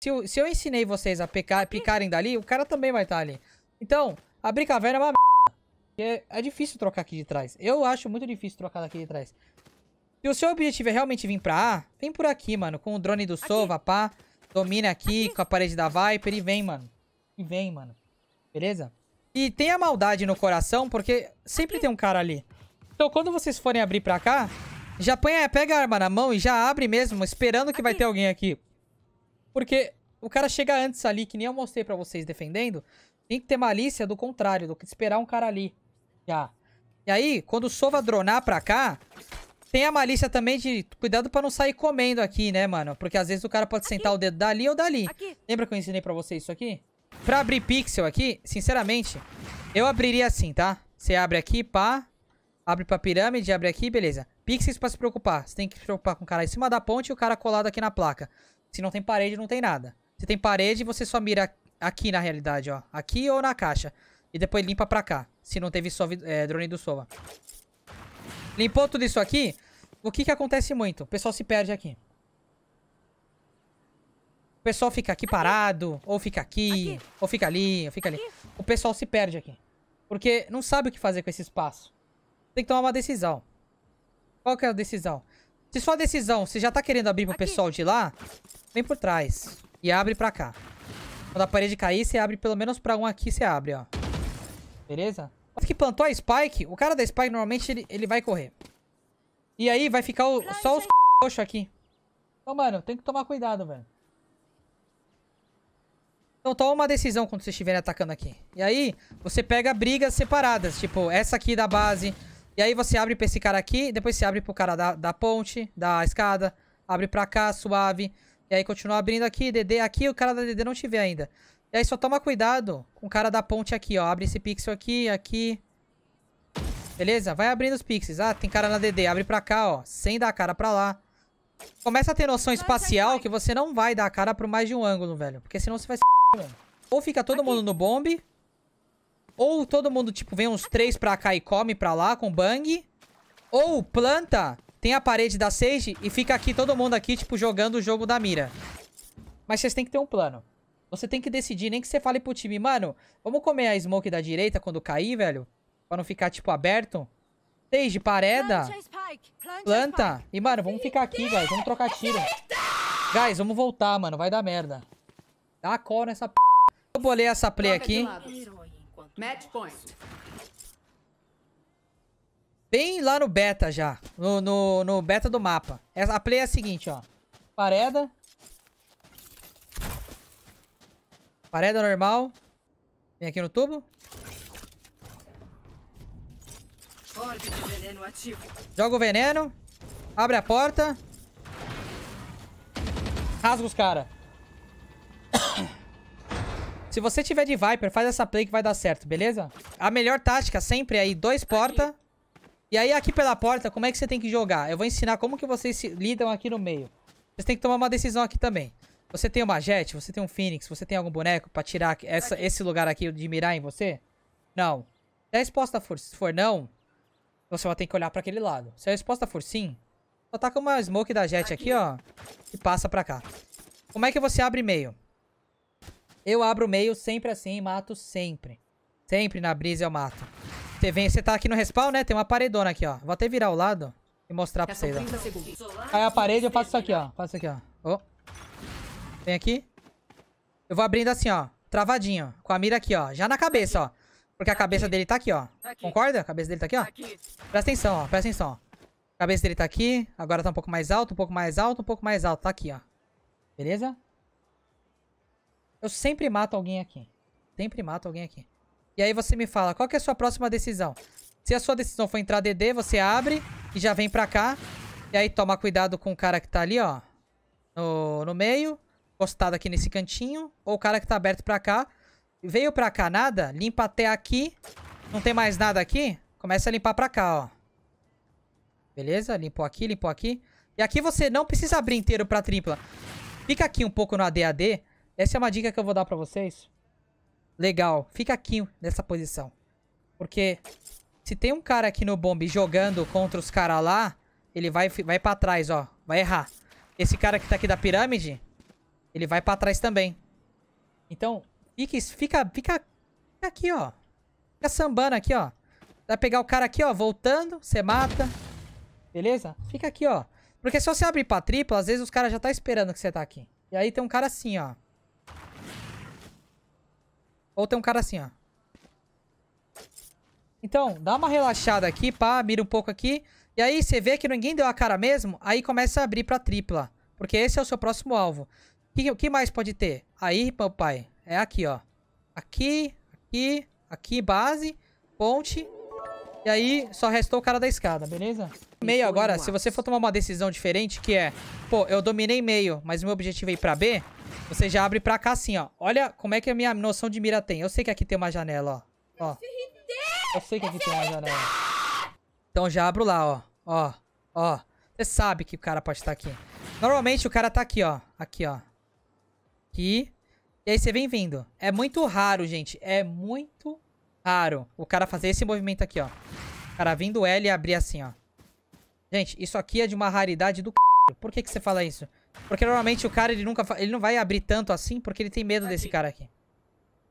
Se eu, se eu ensinei vocês a pecar, picarem dali, o cara também vai estar tá ali. Então, abrir caverna é uma merda. É, é difícil trocar aqui de trás. Eu acho muito difícil trocar daqui de trás. Se o seu objetivo é realmente vir pra A, vem por aqui, mano. Com o drone do Sova, pá. Domina aqui, aqui com a parede da Viper e vem, mano. E vem, mano. Beleza? E tem a maldade no coração, porque sempre tem um cara ali. Então, quando vocês forem abrir pra cá, já põe, é, pega a arma na mão e já abre mesmo, esperando que vai ter alguém aqui. Porque o cara chega antes ali, que nem eu mostrei para vocês defendendo, tem que ter malícia do contrário, do que esperar um cara ali. Já. E aí, quando o Sova dronar pra cá, tem a malícia também de cuidado para não sair comendo aqui, né, mano? Porque às vezes o cara pode aqui. sentar o dedo dali ou dali. Aqui. Lembra que eu ensinei para vocês isso aqui? Pra abrir pixel aqui, sinceramente, eu abriria assim, tá? Você abre aqui, pá. Abre pra pirâmide, abre aqui, beleza. Pixels pra se preocupar. Você tem que se preocupar com o cara em cima da ponte e o cara colado aqui na placa. Se não tem parede, não tem nada. Se tem parede, você só mira aqui na realidade, ó. Aqui ou na caixa. E depois limpa pra cá. Se não teve é, drone do sova. Limpou tudo isso aqui. O que que acontece muito? O pessoal se perde aqui. O pessoal fica aqui parado. Ou fica aqui. aqui. Ou fica ali. Ou fica ali. O pessoal se perde aqui. Porque não sabe o que fazer com esse espaço. Tem que tomar uma decisão. Qual que é a decisão? Se sua decisão, você já tá querendo abrir pro aqui. pessoal de lá, Vem por trás. E abre pra cá. Quando a parede cair, você abre pelo menos pra um aqui, você abre, ó. Beleza? que plantou a Spike, o cara da Spike normalmente ele, ele vai correr. E aí vai ficar o, só os coxos aqui. Então, mano, tem que tomar cuidado, velho. Então toma uma decisão quando vocês estiverem atacando aqui. E aí, você pega brigas separadas. Tipo, essa aqui da base. E aí você abre pra esse cara aqui. Depois você abre pro cara da, da ponte, da escada. Abre pra cá, suave. E aí continua abrindo aqui, DD aqui, o cara da DD não te vê ainda. E aí só toma cuidado com o cara da ponte aqui, ó. Abre esse pixel aqui, aqui. Beleza? Vai abrindo os pixels. Ah, tem cara na DD. Abre pra cá, ó. Sem dar a cara pra lá. Começa a ter noção espacial que você não vai dar a cara pro mais de um ângulo, velho. Porque senão você vai ser... Ou fica todo aqui. mundo no bombe. Ou todo mundo, tipo, vem uns três pra cá e come pra lá com bang. Ou planta tem a parede da Sage e fica aqui todo mundo aqui, tipo, jogando o jogo da mira. Mas vocês têm que ter um plano. Você tem que decidir, nem que você fale pro time, mano, vamos comer a smoke da direita quando cair, velho? Pra não ficar, tipo, aberto. Sage, pareda. Planta. E, mano, vamos ficar aqui, velho. Vamos trocar tiro. Guys, vamos voltar, mano. Vai dar merda. Dá a call nessa p... Eu bolei essa play aqui. Match point. Bem lá no beta já. No, no, no beta do mapa. É, a play é a seguinte, ó. Pareda. Pareda normal. Vem aqui no tubo. Joga o veneno. Abre a porta. Rasga os cara. Se você tiver de Viper, faz essa play que vai dar certo, beleza? A melhor tática sempre é ir dois porta, aqui. E aí aqui pela porta, como é que você tem que jogar? Eu vou ensinar como que vocês lidam aqui no meio. Vocês têm que tomar uma decisão aqui também. Você tem uma jet, você tem um Phoenix, você tem algum boneco pra tirar essa, esse lugar aqui de mirar em você? Não. Se a resposta for, se for não, você vai ter que olhar pra aquele lado. Se a resposta for sim, só taca uma smoke da jet aqui, aqui ó. E passa pra cá. Como é que você abre meio? Eu abro meio sempre assim e mato sempre. Sempre na brisa eu mato. Você vem, você tá aqui no respawn, né? Tem uma paredona aqui, ó. Vou até virar o lado e mostrar pra vocês, ó. a parede eu faço isso aqui, ó. Faço aqui, ó. Oh. Vem aqui. Eu vou abrindo assim, ó. Travadinho. Com a mira aqui, ó. Já na cabeça, ó. Porque a tá cabeça dele tá aqui, ó. Tá Concorda? A cabeça dele tá aqui, ó. Tá Presta atenção, ó. Presta atenção, ó. A cabeça dele tá aqui. Agora tá um pouco mais alto, um pouco mais alto, um pouco mais alto. Tá aqui, ó. Beleza? Eu sempre mato alguém aqui. Sempre mato alguém aqui. E aí você me fala, qual que é a sua próxima decisão? Se a sua decisão for entrar DD, você abre e já vem pra cá. E aí toma cuidado com o cara que tá ali, ó. No, no meio. Postado aqui nesse cantinho. Ou o cara que tá aberto pra cá. Veio pra cá nada, limpa até aqui. Não tem mais nada aqui. Começa a limpar pra cá, ó. Beleza? Limpou aqui, limpou aqui. E aqui você não precisa abrir inteiro pra tripla. Fica aqui um pouco no ADAD. Essa é uma dica que eu vou dar pra vocês. Legal. Fica aqui nessa posição. Porque se tem um cara aqui no bombe jogando contra os caras lá, ele vai, vai pra trás, ó. Vai errar. Esse cara que tá aqui da pirâmide, ele vai pra trás também. Então, fica, fica, fica aqui, ó. Fica sambando aqui, ó. Vai pegar o cara aqui, ó, voltando, você mata. Beleza? Fica aqui, ó. Porque se você abrir pra tripla, às vezes os caras já tá esperando que você tá aqui. E aí tem um cara assim, ó. Ou tem um cara assim, ó. Então, dá uma relaxada aqui, pá, mira um pouco aqui. E aí você vê que ninguém deu a cara mesmo, aí começa a abrir pra tripla. Porque esse é o seu próximo alvo. O que, que, mais pode ter? Aí, papai, é aqui, ó. Aqui, aqui, aqui, base, ponte. E aí só restou o cara da escada, beleza? meio agora, se você for tomar uma decisão diferente, que é... Pô, eu dominei meio, mas o meu objetivo é ir pra B. Você já abre pra cá assim, ó. Olha como é que a minha noção de mira tem. Eu sei que aqui tem uma janela, ó. ó. É eu sei que aqui tem uma janela. Então já abro lá, ó. Ó, ó. Você sabe que o cara pode estar aqui. Normalmente o cara tá aqui, ó. Aqui, ó. Aqui. E aí você vem vindo. É muito raro, gente. É muito raro o cara fazer esse movimento aqui, ó. O cara vindo L e abrir assim, ó. Gente, isso aqui é de uma raridade do c... Por que, que você fala isso? Porque normalmente o cara ele nunca fa... ele não vai abrir tanto assim porque ele tem medo desse cara aqui.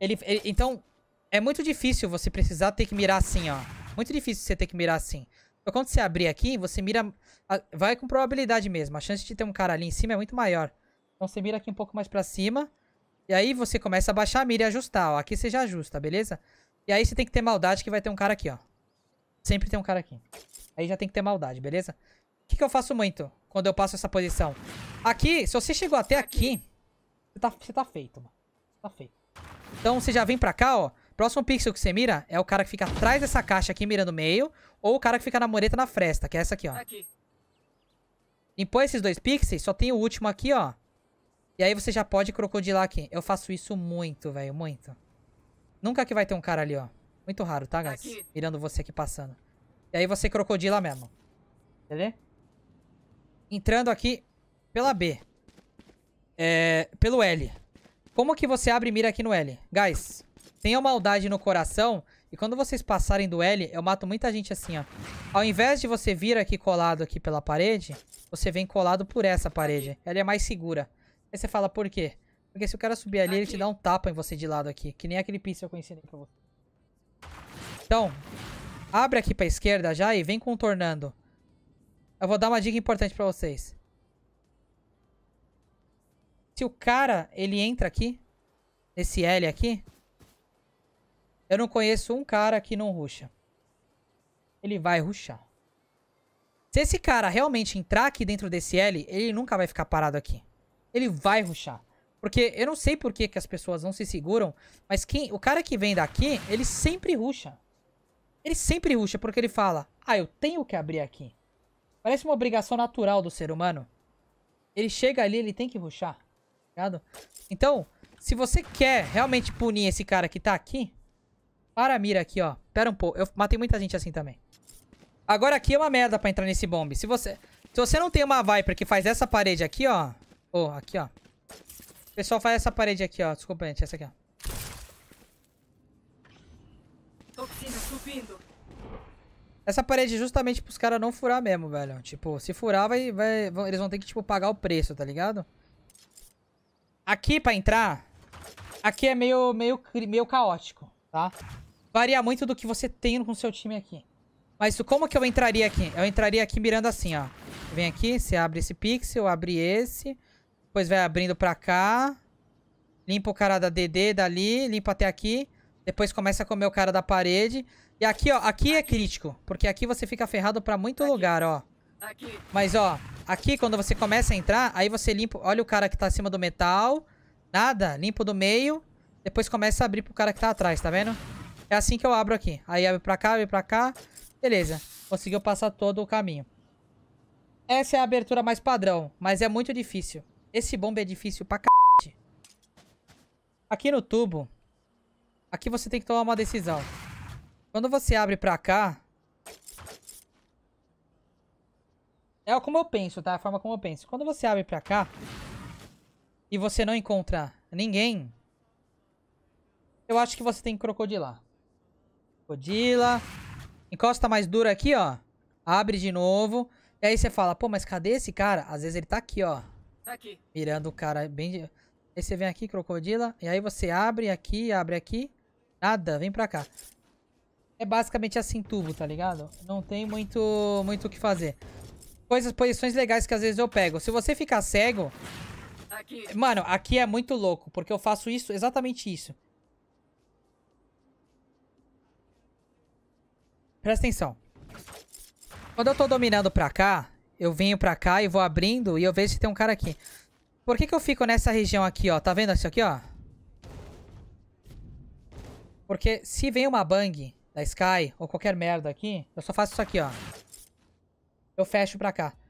Ele, ele, então é muito difícil você precisar ter que mirar assim, ó. Muito difícil você ter que mirar assim. Então, quando você abrir aqui, você mira vai com probabilidade mesmo. A chance de ter um cara ali em cima é muito maior. Então você mira aqui um pouco mais para cima e aí você começa a baixar a mira e ajustar, ó. Aqui você já ajusta, beleza? E aí você tem que ter maldade que vai ter um cara aqui, ó. Sempre tem um cara aqui. Aí já tem que ter maldade, beleza? O que, que eu faço muito quando eu passo essa posição? Aqui, se você chegou até aqui, você tá, você tá feito, mano. Tá feito. Então você já vem pra cá, ó. Próximo pixel que você mira é o cara que fica atrás dessa caixa aqui, mirando no meio. Ou o cara que fica na mureta na fresta, que é essa aqui, ó. Aqui. Limpou esses dois pixels, só tem o último aqui, ó. E aí você já pode crocodilar aqui. Eu faço isso muito, velho, muito. Nunca que vai ter um cara ali, ó. Muito raro, tá, guys? Aqui. Mirando você aqui passando. E aí você é crocodila mesmo. Entendeu? Entrando aqui pela B. É, pelo L. Como que você abre mira aqui no L? Guys, tenha maldade no coração. E quando vocês passarem do L, eu mato muita gente assim, ó. Ao invés de você vir aqui colado aqui pela parede, você vem colado por essa parede. Ela é mais segura. Aí você fala, por quê? Porque se o cara subir ali, ele te dá um tapa em você de lado aqui. Que nem aquele piso que eu ensinei pra você. Então, abre aqui pra esquerda já e vem contornando. Eu vou dar uma dica importante pra vocês. Se o cara, ele entra aqui, nesse L aqui, eu não conheço um cara que não ruxa. Ele vai ruxar. Se esse cara realmente entrar aqui dentro desse L, ele nunca vai ficar parado aqui. Ele vai ruxar. Porque eu não sei por que, que as pessoas não se seguram, mas quem, o cara que vem daqui, ele sempre ruxa. Ele sempre ruxa porque ele fala: Ah, eu tenho que abrir aqui. Parece uma obrigação natural do ser humano. Ele chega ali, ele tem que ruxar. Tá ligado? Então, se você quer realmente punir esse cara que tá aqui, para a mira aqui, ó. Pera um pouco. Eu matei muita gente assim também. Agora aqui é uma merda pra entrar nesse bombe. Se você, se você não tem uma Viper que faz essa parede aqui, ó. Ou oh, aqui, ó. O pessoal faz essa parede aqui, ó. Desculpa, gente. Essa aqui, ó. Essa parede é justamente pros caras não furar mesmo, velho. Tipo, se furar, vai, vai, vão, eles vão ter que, tipo, pagar o preço, tá ligado? Aqui, pra entrar, aqui é meio, meio, meio caótico, tá? Varia muito do que você tem com seu time aqui. Mas como que eu entraria aqui? Eu entraria aqui mirando assim, ó. Vem aqui, você abre esse pixel, abre esse. Depois vai abrindo pra cá. Limpa o cara da DD dali, limpa até aqui. Depois começa a comer o cara da parede. E aqui, ó, aqui é crítico, porque aqui você fica ferrado pra muito aqui. lugar, ó. Aqui. Mas, ó, aqui quando você começa a entrar, aí você limpa... Olha o cara que tá acima do metal. Nada, limpo do meio. Depois começa a abrir pro cara que tá atrás, tá vendo? É assim que eu abro aqui. Aí abre pra cá, abre pra cá. Beleza. Conseguiu passar todo o caminho. Essa é a abertura mais padrão, mas é muito difícil. Esse bomba é difícil pra c... Aqui no tubo, aqui você tem que tomar uma decisão. Quando você abre pra cá... É como eu penso, tá? A forma como eu penso. Quando você abre pra cá e você não encontra ninguém, eu acho que você tem que crocodilar. Crocodila. Encosta mais duro aqui, ó. Abre de novo. E aí você fala, pô, mas cadê esse cara? Às vezes ele tá aqui, ó. Tá aqui. Mirando o cara bem... De... Aí você vem aqui, crocodila. E aí você abre aqui, abre aqui. Nada, vem pra cá é basicamente assim tubo, tá ligado? Não tem muito muito o que fazer. Coisas, posições legais que às vezes eu pego. Se você ficar cego... Aqui. Mano, aqui é muito louco, porque eu faço isso, exatamente isso. Presta atenção. Quando eu tô dominando pra cá, eu venho pra cá e vou abrindo e eu vejo se tem um cara aqui. Por que que eu fico nessa região aqui, ó? Tá vendo isso aqui, ó? Porque se vem uma bang, da Sky ou qualquer merda aqui, eu só faço isso aqui, ó. Eu fecho pra cá.